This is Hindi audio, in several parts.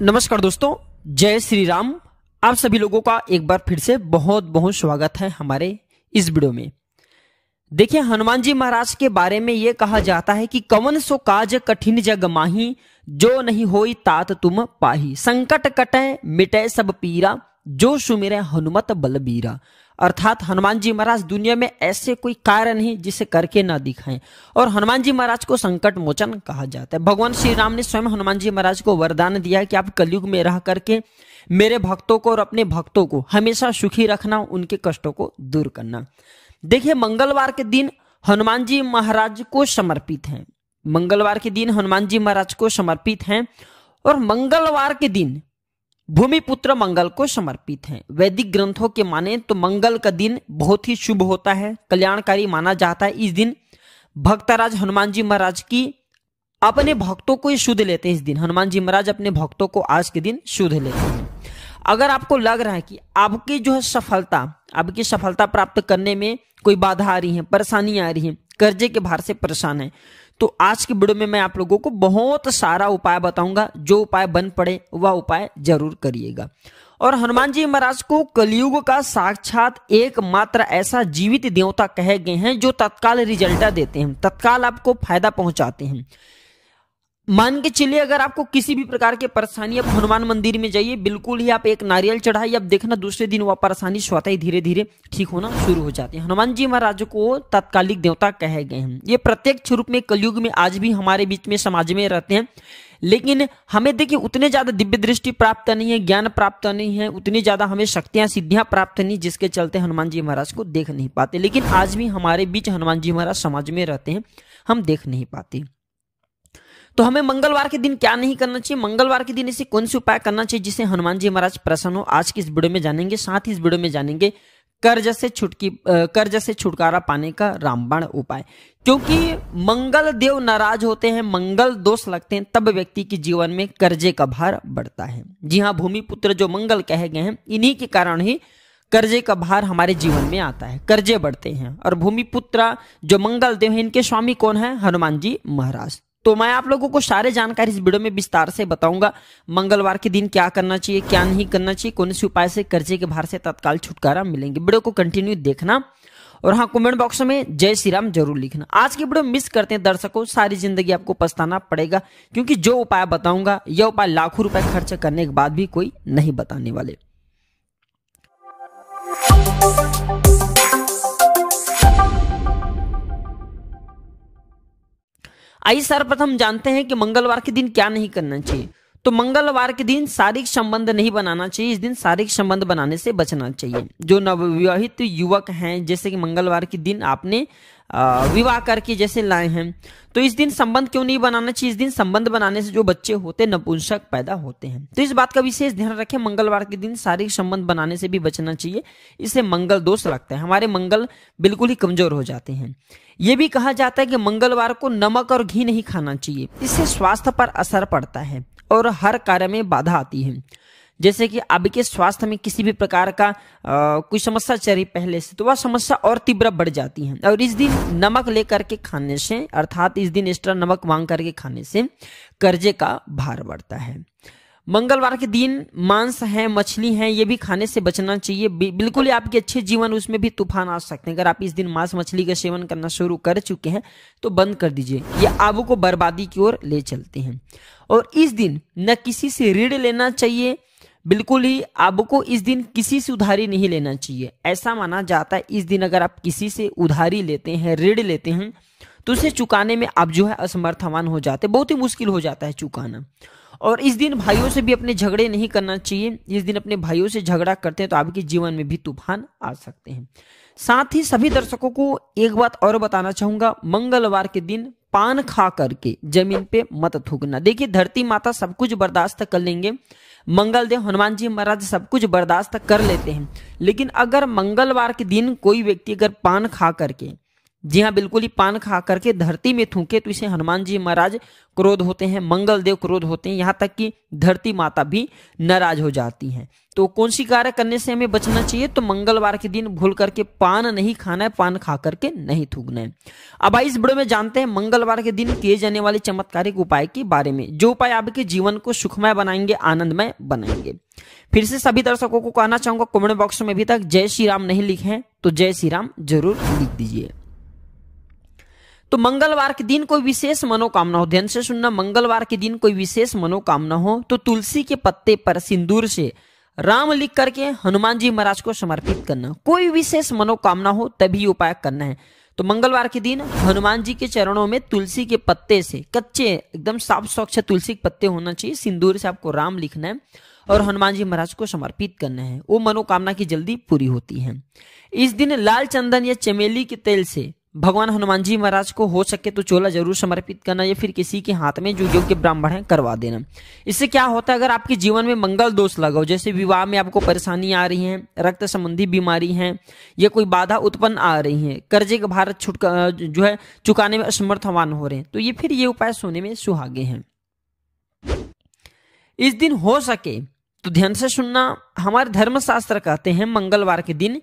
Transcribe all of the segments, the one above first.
नमस्कार दोस्तों जय श्री राम आप सभी लोगों का एक बार फिर से बहुत बहुत स्वागत है हमारे इस वीडियो में देखिए हनुमान जी महाराज के बारे में ये कहा जाता है कि कवन सो काज कठिन जग माही जो नहीं हो तात तुम पाही संकट कटे मिटे सब पीरा जो सुमिर हनुमत बलबीरा अर्थात हनुमान जी महाराज दुनिया में ऐसे कोई कार्य नहीं जिसे करके ना दिखाएं और हनुमान जी महाराज को संकट मोचन कहा जाता है भगवान श्री राम ने स्वयं हनुमान जी महाराज को वरदान दिया कि आप कलयुग में रह करके मेरे भक्तों को और अपने भक्तों को हमेशा सुखी रखना उनके कष्टों को दूर करना देखिए मंगलवार के दिन हनुमान जी महाराज को समर्पित हैं मंगलवार के दिन हनुमान जी महाराज को समर्पित हैं और मंगलवार के दिन भूमिपुत्र मंगल को समर्पित हैं वैदिक ग्रंथों के माने तो मंगल का दिन बहुत ही शुभ होता है कल्याणकारी माना जाता है इस दिन भक्तराज हनुमान जी महाराज की अपने भक्तों को ही शुद्ध लेते हैं इस दिन हनुमान जी महाराज अपने भक्तों को आज के दिन शुद्ध लेते हैं अगर आपको लग रहा है कि आपकी जो है सफलता आपकी सफलता प्राप्त करने में कोई बाधा आ रही है परेशानी आ रही है कर्जे के भार से परेशान है तो आज की वीडियो में मैं आप लोगों को बहुत सारा उपाय बताऊंगा जो उपाय बन पड़े वह उपाय जरूर करिएगा और हनुमान जी महाराज को कलयुग का साक्षात एकमात्र ऐसा जीवित देवता कहे गए हैं जो तत्काल रिजल्ट देते हैं तत्काल आपको फायदा पहुंचाते हैं मान के चलिए अगर आपको किसी भी प्रकार की परेशानी आप हनुमान मंदिर में जाइए बिल्कुल ही आप एक नारियल चढ़ाइए अब देखना दूसरे दिन वह परेशानी स्वतः ही धीरे धीरे ठीक होना शुरू हो जाती है हनुमान जी महाराज को तात्कालिक देवता कहे गए हैं ये प्रत्यक्ष रूप में कलयुग में आज भी हमारे बीच में समाज में रहते हैं लेकिन हमें देखिए उतने ज्यादा दिव्य दृष्टि प्राप्त नहीं है ज्ञान प्राप्त नहीं है उतनी ज्यादा हमें शक्तियां सिद्धियां प्राप्त नहीं जिसके चलते हनुमान जी महाराज को देख नहीं पाते लेकिन आज भी हमारे बीच हनुमान जी महाराज समाज में रहते हैं हम देख नहीं पाते तो हमें मंगलवार के दिन क्या नहीं करना चाहिए मंगलवार के दिन ऐसे कौन से उपाय करना चाहिए जिससे हनुमान जी महाराज प्रसन्न हो आज की इस वीडियो में जानेंगे साथ ही इस वीडियो में जानेंगे कर्ज से छुटकी कर्ज से छुटकारा पाने का रामबाण उपाय क्योंकि मंगल देव नाराज होते हैं मंगल दोष लगते हैं तब व्यक्ति के जीवन में कर्जे का भार बढ़ता है जी हाँ भूमि पुत्र जो मंगल कहे गए हैं इन्हीं के कारण ही कर्जे का भार हमारे जीवन में आता है कर्जे बढ़ते हैं और भूमि पुत्र जो मंगल देव है इनके स्वामी कौन है हनुमान जी महाराज तो मैं आप लोगों को सारे जानकारी इस वीडियो में विस्तार से बताऊंगा मंगलवार के दिन क्या करना चाहिए क्या नहीं करना चाहिए कौन से उपाय से कर्जे के भार से तत्काल छुटकारा मिलेंगे वीडियो को कंटिन्यू देखना और हाँ कमेंट बॉक्स में जय श्री राम जरूर लिखना आज की वीडियो मिस करते हैं दर्शकों सारी जिंदगी आपको पछताना पड़ेगा क्योंकि जो उपाय बताऊंगा यह उपाय लाखों रुपए खर्च करने के बाद भी कोई नहीं बताने वाले आइए सर्वप्रथम जानते हैं कि मंगलवार के दिन क्या नहीं करना चाहिए तो मंगलवार के दिन शारीरिक संबंध नहीं बनाना चाहिए इस दिन शारीरिक संबंध बनाने से बचना चाहिए जो नवविवाहित युवक हैं जैसे कि मंगलवार के दिन आपने विवाह करके जैसे लाए हैं तो इस दिन संबंध क्यों नहीं बनाना चाहिए इस दिन संबंध बनाने से जो बच्चे होते नपुंसक पैदा होते हैं तो इस बात का विशेष ध्यान रखें मंगलवार के दिन शारीरिक संबंध बनाने से भी बचना चाहिए इससे मंगल दोष लगता है हमारे मंगल बिल्कुल ही कमजोर हो जाते हैं ये भी कहा जाता है कि मंगलवार को नमक और घी नहीं खाना चाहिए इससे स्वास्थ्य पर असर पड़ता है और हर कार्य में बाधा आती है जैसे कि आपके स्वास्थ्य में किसी भी प्रकार का आ, कोई समस्या चल रही पहले से तो वह समस्या और तीव्र बढ़ जाती है और इस दिन नमक लेकर के खाने से अर्थात इस दिन एक्स्ट्रा नमक मांग करके खाने से कर्जे का भार बढ़ता है मंगलवार के दिन मांस है मछली है ये भी खाने से बचना चाहिए बिल्कुल ही आपके अच्छे जीवन उसमें भी तूफान आ सकते हैं अगर आप इस दिन मांस मछली का सेवन करना शुरू कर चुके हैं तो बंद कर दीजिए ये आबू को बर्बादी की ओर ले चलते हैं और इस दिन न किसी से ऋण लेना चाहिए बिल्कुल ही आपको इस दिन किसी से उधारी नहीं लेना चाहिए ऐसा माना जाता है इस दिन अगर आप किसी से उधारी लेते हैं ऋण लेते हैं तो उसे चुकाने में आप जो है असमर्थवान हो जाते बहुत ही मुश्किल हो जाता है चुकाना और इस दिन भाइयों से भी अपने झगड़े नहीं करना चाहिए इस दिन अपने भाइयों से झगड़ा करते हैं तो आपके जीवन में भी तूफान आ सकते हैं साथ ही सभी दर्शकों को एक बात और बताना चाहूंगा मंगलवार के दिन पान खा करके जमीन पे मत थूकना देखिए धरती माता सब कुछ बर्दाश्त कर लेंगे मंगलदेव हनुमान जी महाराज सब कुछ बर्दाश्त कर लेते हैं लेकिन अगर मंगलवार के दिन कोई व्यक्ति अगर पान खा करके जी हाँ बिल्कुल ही पान खा करके धरती में थूके तो इसे हनुमान जी महाराज क्रोध होते हैं मंगल देव क्रोध होते हैं यहाँ तक कि धरती माता भी नाराज हो जाती हैं तो कौन सी कार्य करने से हमें बचना चाहिए तो मंगलवार के दिन भूल करके पान नहीं खाना है पान खा करके नहीं थूकना है अब आई इस बड़े में जानते हैं मंगलवार के दिन किए जाने वाले चमत्कारिक उपाय के बारे में जो उपाय आपके जीवन को सुखमय बनाएंगे आनंदमय बनाएंगे फिर से सभी दर्शकों को कहना चाहूंगा कमेंट बॉक्स में अभी तक जय श्री राम नहीं लिखे हैं तो जय श्री राम जरूर लिख दीजिए तो मंगलवार के दिन कोई विशेष मनोकामना हो ध्यान से सुनना मंगलवार के दिन कोई विशेष मनोकामना हो तो तुलसी के पत्ते पर सिंदूर से राम लिख करके हनुमान जी महाराज को समर्पित करना कोई विशेष मनोकामना हो तभी उपाय करना है तो मंगलवार के दिन हनुमान जी के चरणों में तुलसी के पत्ते से कच्चे एकदम साफ स्वच्छ तुलसी के पत्ते होना चाहिए सिंदूर से आपको राम लिखना है और हनुमान जी महाराज को समर्पित करना है वो मनोकामना की जल्दी पूरी होती है इस दिन लाल चंदन या चमेली के तेल से भगवान हनुमान जी महाराज को हो सके तो चोला जरूर समर्पित करना या फिर किसी के हाथ में जो योग्य ब्राह्मण है करवा देना इससे क्या होता है अगर आपके जीवन में मंगल दोष लगा हो जैसे विवाह में आपको परेशानी आ रही है रक्त संबंधी बीमारी है या कोई बाधा उत्पन्न आ रही है कर्जे का भारत छुटका जो है चुकाने में असमर्थवान हो रहे हैं तो ये फिर ये उपाय सोने में सुहागे हैं इस दिन हो सके तो ध्यान से सुनना हमारे धर्मशास्त्र कहते हैं मंगलवार के दिन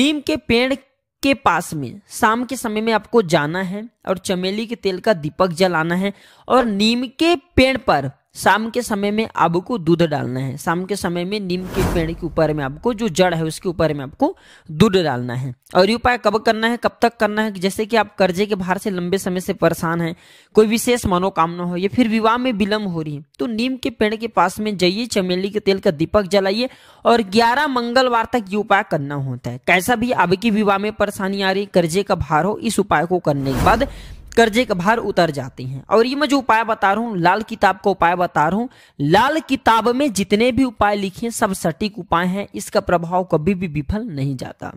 नीम के पेड़ के पास में शाम के समय में आपको जाना है और चमेली के तेल का दीपक जलाना है और नीम के पेड़ पर शाम के समय में आपको दूध डालना है शाम के समय में नीम के पेड़ के ऊपर में आपको जो जड़ है उसके ऊपर में आपको दूध डालना है और ये उपाय कब करना है कब तक करना है जैसे कि आप कर्जे के भार से लंबे समय से परेशान हैं कोई विशेष मनोकामना हो या फिर विवाह में विलंब हो रही है तो नीम के पेड़ के पास में जाइए चमेली के तेल का दीपक जलाइए और ग्यारह मंगलवार तक ये उपाय करना होता है कैसा भी आपकी विवाह में परेशानी आ रही कर्जे का भार हो इस उपाय को करने के बाद कर्जे का भार उतर जाते हैं और ये मैं जो उपाय बता रहा हूँ लाल किताब का उपाय बता रहा हूँ लाल किताब में जितने भी उपाय लिखे हैं सब सटीक उपाय हैं इसका प्रभाव कभी भी विफल नहीं जाता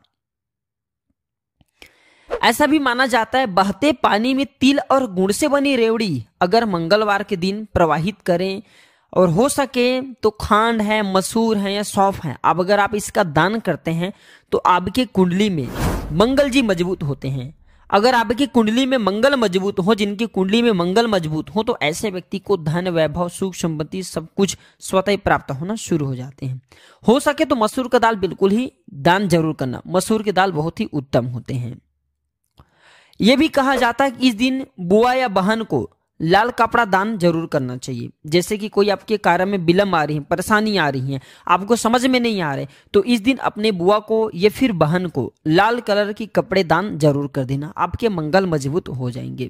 ऐसा भी माना जाता है बहते पानी में तिल और गुड़ से बनी रेवड़ी अगर मंगलवार के दिन प्रवाहित करें और हो सके तो खांड है मसूर है या सौफ है अब अगर आप इसका दान करते हैं तो आपके कुंडली में मंगल जी मजबूत होते हैं अगर आपकी कुंडली में मंगल मजबूत हो जिनकी कुंडली में मंगल मजबूत हो तो ऐसे व्यक्ति को धन वैभव सुख संपत्ति सब कुछ स्वतः प्राप्त होना शुरू हो जाते हैं हो सके तो मसूर का दाल बिल्कुल ही दान जरूर करना मसूर के दाल बहुत ही उत्तम होते हैं यह भी कहा जाता है कि इस दिन बुआ या बहन को लाल कपड़ा दान जरूर करना चाहिए जैसे कि कोई आपके कार्य में विलंब आ रही है परेशानी आ रही है आपको समझ में नहीं आ रहे तो इस दिन अपने बुआ को या फिर बहन को लाल कलर की कपड़े दान जरूर कर देना आपके मंगल मजबूत हो जाएंगे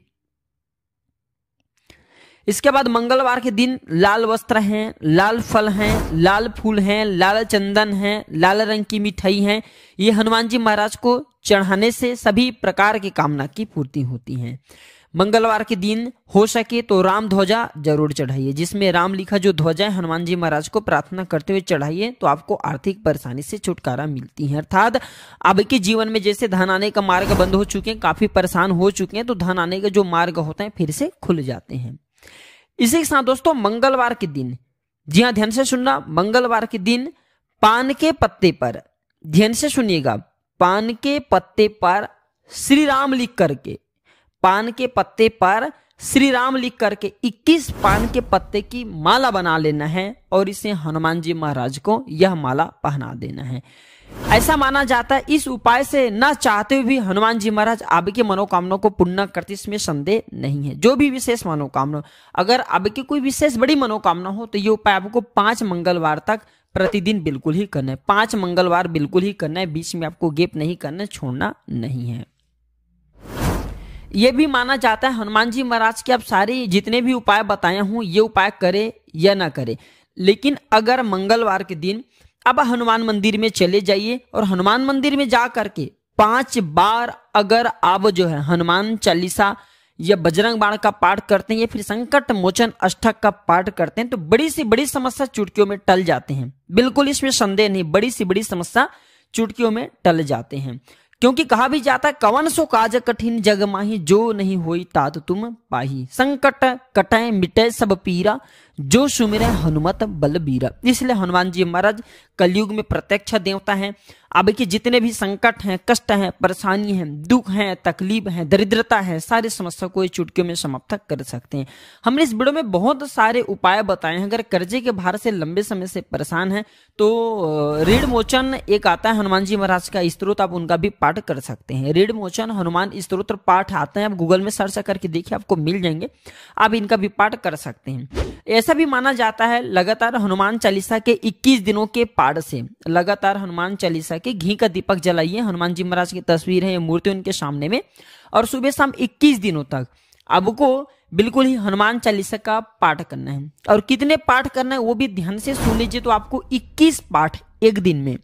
इसके बाद मंगलवार के दिन लाल वस्त्र हैं लाल फल हैं लाल फूल हैं लाल चंदन हैं लाल रंग की मिठाई हैं ये हनुमान जी महाराज को चढ़ाने से सभी प्रकार की कामना की पूर्ति होती है मंगलवार के दिन हो सके तो राम ध्वजा जरूर चढ़ाइए जिसमें राम लिखा जो ध्वजा है हनुमान जी महाराज को प्रार्थना करते हुए चढ़ाइए तो आपको आर्थिक परेशानी से छुटकारा मिलती है अर्थात अब के जीवन में जैसे धन आने का मार्ग बंद हो चुके हैं काफी परेशान हो चुके हैं तो धन आने का जो मार्ग होता है फिर से खुल जाते हैं इसी के साथ दोस्तों मंगलवार के दिन जी हाँ ध्यान से सुनना मंगलवार के दिन पान के पत्ते पर ध्यान से सुनिएगा पान के पत्ते पर श्री राम लिख करके पान के पत्ते पर श्री राम लिख करके 21 पान के पत्ते की माला बना लेना है और इसे हनुमान जी महाराज को यह माला पहना देना है ऐसा माना जाता है इस उपाय से न चाहते हुए भी हनुमान जी महाराज आपके मनोकामना को पूर्ण करते इसमें संदेह नहीं है जो भी विशेष मनोकामना अगर की कोई विशेष बड़ी मनोकामना हो तो ये उपाय आपको पांच मंगलवार तक प्रतिदिन बिल्कुल ही करना है पांच मंगलवार बिल्कुल ही करना है बीच में आपको गेप नहीं करना छोड़ना नहीं है ये भी माना जाता है हनुमान जी महाराज के आप सारे जितने भी उपाय बताए हूँ ये उपाय करे या ना करे लेकिन अगर मंगलवार के दिन अब हनुमान मंदिर में चले जाइए और हनुमान मंदिर में जा करके पांच बार अगर आप जो है हनुमान चालीसा या बजरंग बाण का पाठ करते हैं या फिर संकट मोचन अष्टक का पाठ करते हैं तो बड़ी सी बड़ी समस्या चुटकियों में टल जाते हैं बिल्कुल इसमें संदेह नहीं बड़ी सी बड़ी समस्या चुटकियों में टल जाते हैं क्योंकि कहा भी जाता है कवन सो काज कठिन जग माही जो नहीं होई तात तुम पाही संकट कटे मिटे सब पीरा जो सुमिर हनुमत बलबीरा इसलिए हनुमान जी महाराज कलयुग में प्रत्यक्ष देवता हैं अब के जितने भी संकट हैं कष्ट हैं परेशानी हैं दुख हैं तकलीफ हैं दरिद्रता है सारी समस्या को चुटकियों में समाप्त कर सकते हैं हमने इस वीडियो में बहुत सारे उपाय बताए हैं अगर कर्जे के भार से लंबे समय से परेशान हैं तो ऋण मोचन एक आता है हनुमान जी महाराज का स्त्रोत आप उनका भी पाठ कर सकते हैं ऋण मोचन हनुमान स्त्रोत पाठ आते हैं आप गूगल में सर्च करके देखिए आपको मिल जाएंगे आप इनका भी पाठ कर सकते हैं ऐसा भी माना जाता है लगातार हनुमान चालीसा के 21 दिनों के पाठ से लगातार हनुमान चालीसा करके घी का दीपक जलाइए हनुमान जी महाराज की तस्वीर है ये मूर्ति उनके सामने में और सुबह शाम 21 दिनों तक आपको बिल्कुल ही हनुमान चालीसा का पाठ करना है और कितने पाठ करना है वो भी ध्यान से सुन लीजिए तो आपको 21 पाठ एक दिन में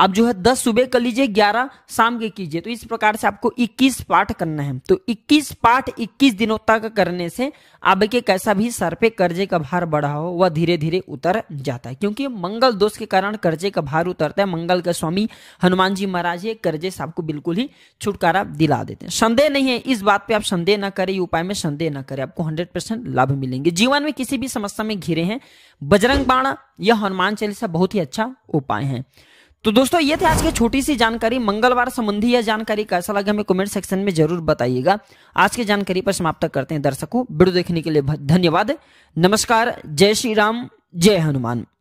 आप जो है दस सुबह कर लीजिए ग्यारह शाम के कीजिए तो इस प्रकार से आपको इक्कीस पाठ करना है तो इक्कीस पाठ इक्कीस दिनों तक करने से आपके कैसा भी सर पे कर्जे का भार बढ़ा हो वह धीरे धीरे उतर जाता है क्योंकि मंगल दोष के कारण कर्जे का भार उतरता है मंगल के स्वामी हनुमान जी महाराज ये कर्जे से आपको बिल्कुल ही छुटकारा दिला देते हैं संदेह नहीं है इस बात पे आप संदेह ना करें उपाय में संदेह ना करें आपको हंड्रेड परसेंट लाभ मिलेंगे जीवन में किसी भी समस्या में घिरे हैं बजरंग बाणा यह हनुमान चालीसा बहुत ही अच्छा उपाय है तो दोस्तों ये थे आज की छोटी सी जानकारी मंगलवार संबंधी यह जानकारी कैसा लगा हमें कमेंट सेक्शन में जरूर बताइएगा आज की जानकारी पर समाप्त करते हैं दर्शकों वीडियो देखने के लिए धन्यवाद नमस्कार जय श्री राम जय हनुमान